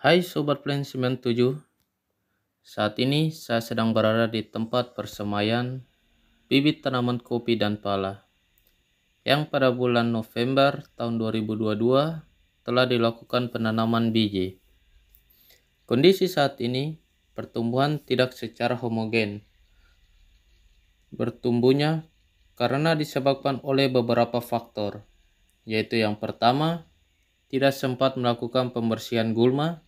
Hai Sobat Plan 97 Saat ini saya sedang berada di tempat persemaian bibit tanaman kopi dan pala yang pada bulan November tahun 2022 telah dilakukan penanaman biji. Kondisi saat ini pertumbuhan tidak secara homogen. Bertumbuhnya karena disebabkan oleh beberapa faktor, yaitu yang pertama, tidak sempat melakukan pembersihan gulma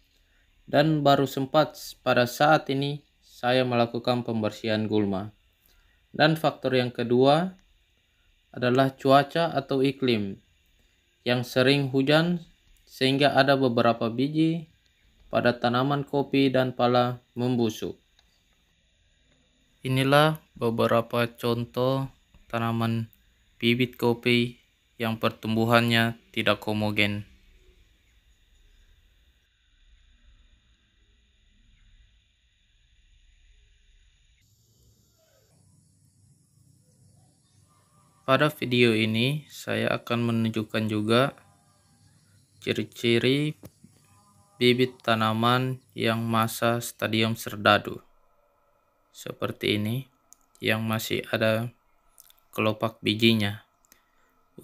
dan baru sempat pada saat ini saya melakukan pembersihan gulma. Dan faktor yang kedua adalah cuaca atau iklim yang sering hujan sehingga ada beberapa biji pada tanaman kopi dan pala membusuk. Inilah beberapa contoh tanaman bibit kopi yang pertumbuhannya tidak homogen. Pada video ini saya akan menunjukkan juga ciri-ciri bibit tanaman yang masa stadium serdadu. Seperti ini yang masih ada kelopak bijinya.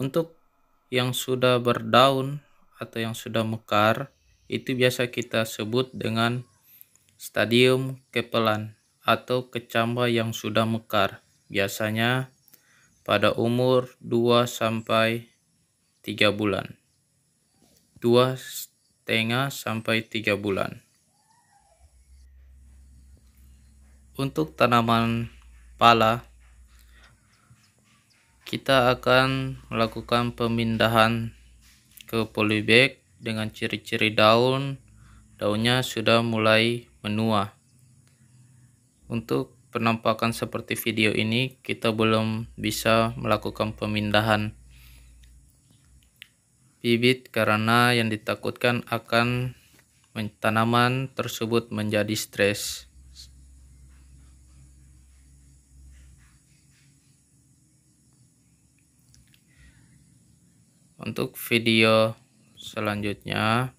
Untuk yang sudah berdaun atau yang sudah mekar itu biasa kita sebut dengan stadium kepelan atau kecambah yang sudah mekar. Biasanya pada umur 2 sampai 3 bulan. 2 setengah sampai 3 bulan. Untuk tanaman pala kita akan melakukan pemindahan ke polybag dengan ciri-ciri daun daunnya sudah mulai menua. Untuk penampakan seperti video ini kita belum bisa melakukan pemindahan bibit karena yang ditakutkan akan tanaman tersebut menjadi stres. Untuk video selanjutnya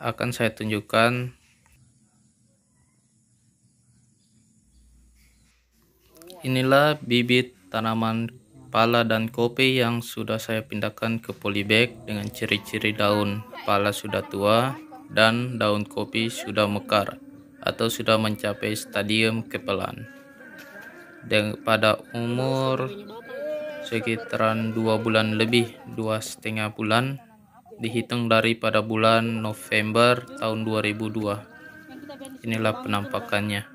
akan saya tunjukkan Inilah bibit tanaman pala dan kopi yang sudah saya pindahkan ke polybag dengan ciri-ciri daun pala sudah tua dan daun kopi sudah mekar atau sudah mencapai stadium kepelan. Dan pada umur sekitaran dua bulan lebih, dua setengah bulan dihitung dari pada bulan November tahun 2002. Inilah penampakannya.